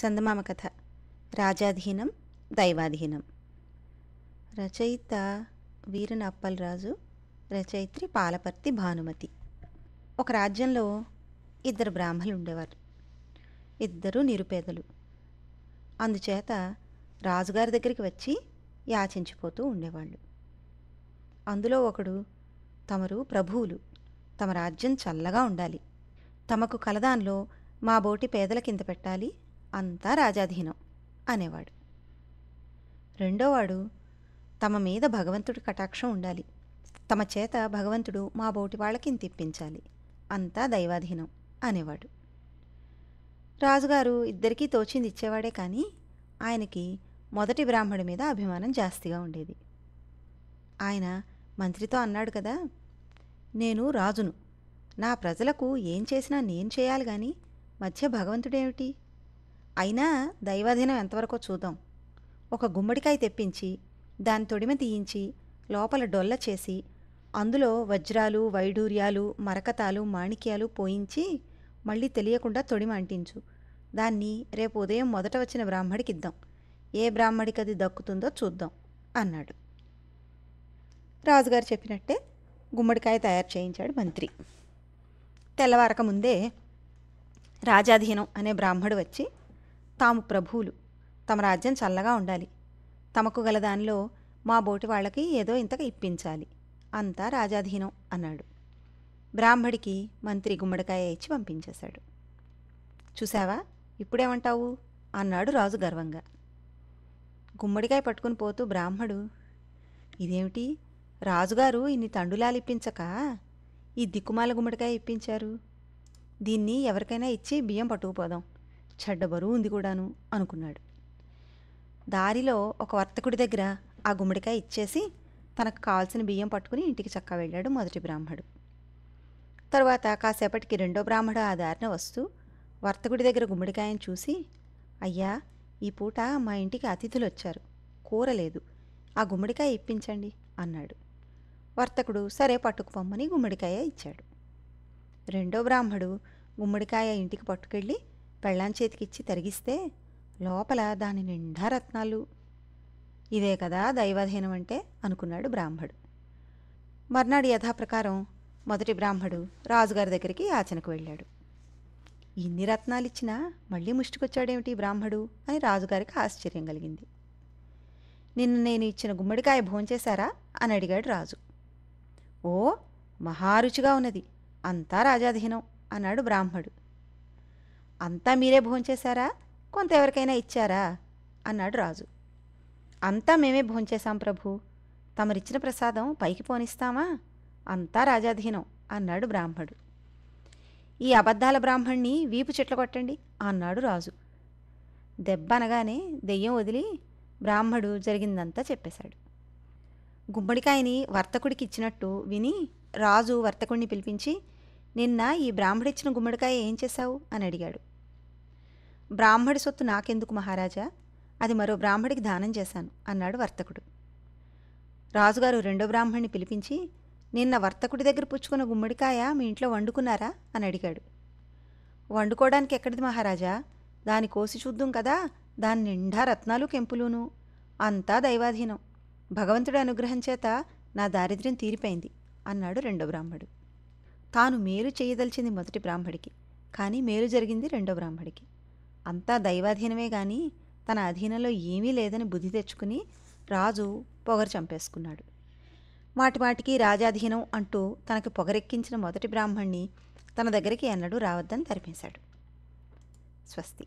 చందమామ కథ రాజాధీనం దైవాధీనం రచయిత వీరన అప్పలరాజు రచయిత్రి పాలపర్తి భానుమతి ఒక రాజ్యంలో ఇద్దరు బ్రాహ్మలు ఉండేవారు ఇద్దరు నిరుపేదలు అందుచేత రాజుగారి దగ్గరికి వచ్చి యాచించిపోతూ ఉండేవాళ్ళు అందులో ఒకడు తమరు ప్రభువులు తమ రాజ్యం చల్లగా ఉండాలి తమకు కలదాన్లో మా బోటి పేదల కింద పెట్టాలి అంతా రాజాధీనం అనేవాడు రెండోవాడు తమ మీద భగవంతుడి కటాక్షం ఉండాలి తమ చేత భగవంతుడు మా బోటి వాళ్ళకి తిప్పించాలి అంతా దైవాధీనం అనేవాడు రాజుగారు ఇద్దరికీ తోచింది ఇచ్చేవాడే కానీ ఆయనకి మొదటి బ్రాహ్మడి మీద అభిమానం జాస్తిగా ఉండేది ఆయన మంత్రితో అన్నాడు కదా నేను రాజును నా ప్రజలకు ఏం చేసినా నేను చేయాలి కానీ మధ్య భగవంతుడేమిటి అయినా దైవాధీనం ఎంతవరకు చూద్దాం ఒక గుమ్మడికాయ తెప్పించి దాని తొడిమ తీయించి లోపల డొల్ల చేసి అందులో వజ్రాలు వైడూర్యాలు మరకతాలు మాణిక్యాలు పోయించి మళ్ళీ తెలియకుండా తొడిమ అంటించు దాన్ని రేపు ఉదయం మొదట వచ్చిన బ్రాహ్మడికి ఇద్దాం ఏ బ్రాహ్మడికి అది దక్కుతుందో చూద్దాం అన్నాడు రాజుగారు చెప్పినట్టే గుమ్మడికాయ తయారు చేయించాడు మంత్రి తెల్లవారక ముందే రాజాధీనం అనే బ్రాహ్మడు వచ్చి తాము ప్రభువులు తమ రాజ్యం చల్లగా ఉండాలి తమకు గల దానిలో మా బోటి వాళ్ళకి ఏదో ఇంతగా ఇప్పించాలి అంతా రాజాధీనం అన్నాడు బ్రాహ్మడికి మంత్రి గుమ్మడికాయ ఇచ్చి పంపించేశాడు చూసావా ఇప్పుడేమంటావు అన్నాడు రాజు గర్వంగా గుమ్మడికాయ పట్టుకుని పోతూ బ్రాహ్మడు ఇదేమిటి రాజుగారు ఇన్ని తండులాలు ఇప్పించక ఈ దిక్కుమాల గుమ్మడికాయ ఇప్పించారు దీన్ని ఎవరికైనా ఇచ్చి బియ్యం పట్టుకుపోదాం చెడ్డ బరువు ఉంది కూడాను అనుకున్నాడు దారిలో ఒక వర్తకుడి దగ్గర ఆ గుమ్మడికాయ ఇచ్చేసి తనకు కావాల్సిన బియ్యం పట్టుకుని ఇంటికి చక్క వెళ్ళాడు మొదటి బ్రాహ్మడు తరువాత కాసేపటికి రెండో బ్రాహ్మడు ఆ దారిన వస్తూ వర్తకుడి దగ్గర గుమ్మడికాయను చూసి అయ్యా ఈ పూట మా ఇంటికి అతిథులు వచ్చారు కూర లేదు ఆ గుమ్మడికాయ ఇప్పించండి అన్నాడు వర్తకుడు సరే పట్టుకుపోమ్మని గుమ్మడికాయ ఇచ్చాడు రెండో బ్రాహ్మడు గుమ్మడికాయ ఇంటికి పట్టుకెళ్ళి పెళ్ళాం చేతికిచ్చి తరిగిస్తే లోపల దాని నిండా రత్నాలు ఇదే కదా దైవాధీనం అంటే అనుకున్నాడు బ్రాహ్మడు మర్నాడు యథాప్రకారం మొదటి బ్రాహ్మడు రాజుగారి దగ్గరికి యాచనకు వెళ్ళాడు ఇన్ని రత్నాలిచ్చినా మళ్ళీ ముష్టికొచ్చాడేమిటి బ్రాహ్మడు అని రాజుగారికి ఆశ్చర్యం కలిగింది నిన్న నేను ఇచ్చిన గుమ్మడికాయ భోంచేశారా అని అడిగాడు రాజు ఓ మహారుచిగా ఉన్నది అంతా రాజాధీనం అన్నాడు బ్రాహ్మడు అంతా మీరే భోంచేశారా కొంత ఎవరికైనా ఇచ్చారా అన్నాడు రాజు అంతా మేమే భోంచేశాం ప్రభు తమరిచ్చిన ప్రసాదం పైకి పోనిస్తామా అంతా రాజాధీనం అన్నాడు బ్రాహ్మడు ఈ అబద్ధాల బ్రాహ్మణ్ణి వీపు చెట్లు కొట్టండి అన్నాడు రాజు దెబ్బ అనగానే దెయ్యం వదిలి బ్రాహ్మడు జరిగిందంతా చెప్పేశాడు గుమ్మడికాయని వర్తకుడికి ఇచ్చినట్టు విని రాజు వర్తకుడిని పిలిపించి నిన్న ఈ బ్రాహ్మడిచ్చిన గుమ్మడికాయ ఏం చేశావు అని అడిగాడు బ్రాహ్మడి సొత్తు నాకెందుకు మహారాజా అది మరో బ్రాహ్మడికి దానం చేశాను అన్నాడు వర్తకుడు రాజుగారు రెండో బ్రాహ్మణ్ణి పిలిపించి నిన్న వర్తకుడి దగ్గర పుచ్చుకున్న గుమ్మడికాయ మీ ఇంట్లో వండుకున్నారా అని అడిగాడు వండుకోవడానికి ఎక్కడిది మహారాజా దాని కోసి చూద్దాం కదా దాని నిండా రత్నాలు కెంపులును అంతా దైవాధీనం భగవంతుడి అనుగ్రహం చేత నా దారిద్ర్యం తీరిపోయింది అన్నాడు రెండో బ్రాహ్మడు తాను మేలు చేయదలిచింది మొదటి బ్రాహ్మడికి కానీ మేలు జరిగింది రెండో బ్రాహ్మడికి అంతా దైవాధీనమే కానీ తన అధీనంలో ఏమీ లేదని బుద్ధి తెచ్చుకుని రాజు పొగరు చంపేసుకున్నాడు వాటి వాటికి రాజాధీనం అంటూ తనకు పొగరెక్కించిన మొదటి బ్రాహ్మణ్ణి తన దగ్గరికి ఎన్నడూ రావద్దని తరిపేశాడు స్వస్తి